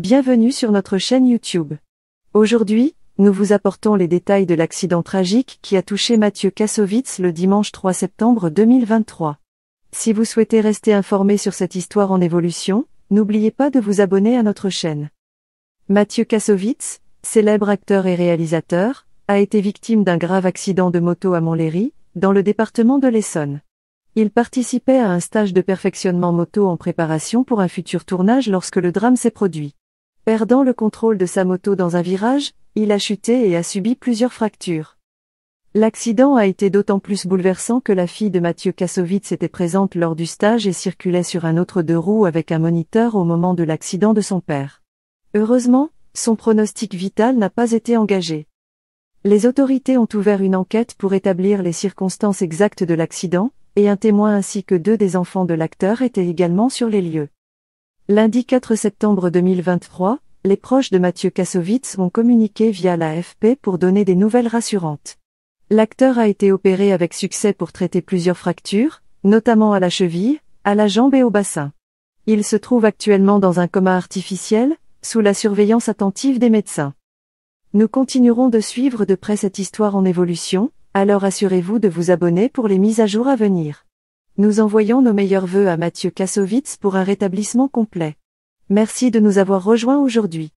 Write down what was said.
Bienvenue sur notre chaîne YouTube. Aujourd'hui, nous vous apportons les détails de l'accident tragique qui a touché Mathieu Kassovitz le dimanche 3 septembre 2023. Si vous souhaitez rester informé sur cette histoire en évolution, n'oubliez pas de vous abonner à notre chaîne. Mathieu Kassovitz, célèbre acteur et réalisateur, a été victime d'un grave accident de moto à Montlhéry, dans le département de l'Essonne. Il participait à un stage de perfectionnement moto en préparation pour un futur tournage lorsque le drame s'est produit. Perdant le contrôle de sa moto dans un virage, il a chuté et a subi plusieurs fractures. L'accident a été d'autant plus bouleversant que la fille de Mathieu Kassovitz était présente lors du stage et circulait sur un autre deux roues avec un moniteur au moment de l'accident de son père. Heureusement, son pronostic vital n'a pas été engagé. Les autorités ont ouvert une enquête pour établir les circonstances exactes de l'accident, et un témoin ainsi que deux des enfants de l'acteur étaient également sur les lieux. Lundi 4 septembre 2023, les proches de Mathieu Kassovitz ont communiqué via l'AFP pour donner des nouvelles rassurantes. L'acteur a été opéré avec succès pour traiter plusieurs fractures, notamment à la cheville, à la jambe et au bassin. Il se trouve actuellement dans un coma artificiel, sous la surveillance attentive des médecins. Nous continuerons de suivre de près cette histoire en évolution, alors assurez-vous de vous abonner pour les mises à jour à venir. Nous envoyons nos meilleurs vœux à Mathieu Kassovitz pour un rétablissement complet. Merci de nous avoir rejoints aujourd'hui.